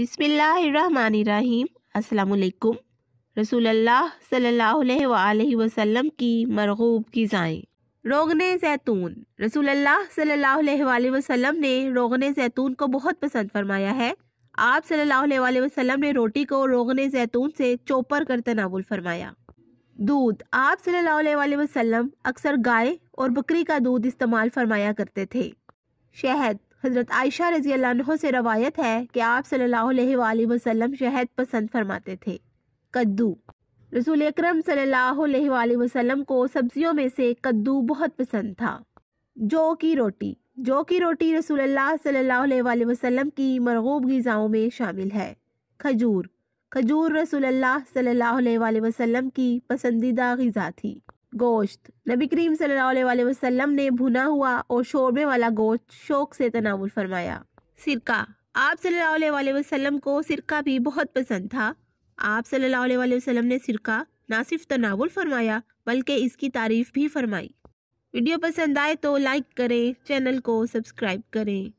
बिसमीम् अल्लाम रसूलुल्लाह सल्लल्लाहु अलैहि वसल्लम की मरगूब ग़िज़ाएँ रोगन जैतून रसूलुल्लाह सल्लल्लाहु अलैहि वसल्लम ने रोगन जैतून को बहुत पसंद फरमाया है आप सल्लल्लाहु अलैहि वसल्लम ने रोटी को रोगन जैतून से चोपर कर तनावुल फरमाया दूध आप सल्लल्लाहु अलैहि वसल्लम अक्सर गाय और बकरी का दूध इस्तेमाल फरमाया करते थे शहद हज़रत आयशा रजी अल्लाह से रवायत है कि आप सल्लल्लाहु अलैहि वसल्लम शहद पसंद फरमाते थे कद्दू रसूल अक्रम सल्लल्लाहु अलैहि वसल्लम को सब्जियों में से कद्दू बहुत पसंद था जौ की रोटी जौ की रोटी रसूल सल्लल्लाहु अलैहि वसल्लम की मरगूब गज़ाओं में शामिल है खजूर खजूर रसूल सल्लल्लाहु अलैहि वसल्लम की पसंदीदा गज़ा थी गोश्त नबी करीम सल अलैहि ने भुना हुआ और शोरबे वाला गोश्त शौक से तनावुल फरमाया सिरका आप सल्ला वसलम को सिरका भी बहुत पसंद था आप सल्ला वसलम ने सिरका ना सिर्फ तनावुल फरमाया बल्कि इसकी तारीफ भी फरमाई वीडियो पसंद आए तो लाइक करें चैनल को सब्सक्राइब करें